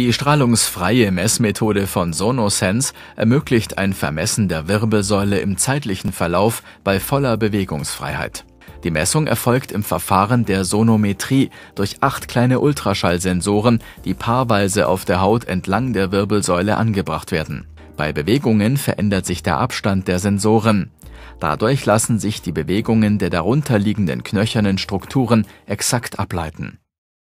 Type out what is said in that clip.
Die strahlungsfreie Messmethode von Sonosense ermöglicht ein Vermessen der Wirbelsäule im zeitlichen Verlauf bei voller Bewegungsfreiheit. Die Messung erfolgt im Verfahren der Sonometrie durch acht kleine Ultraschallsensoren, die paarweise auf der Haut entlang der Wirbelsäule angebracht werden. Bei Bewegungen verändert sich der Abstand der Sensoren. Dadurch lassen sich die Bewegungen der darunterliegenden knöchernen Strukturen exakt ableiten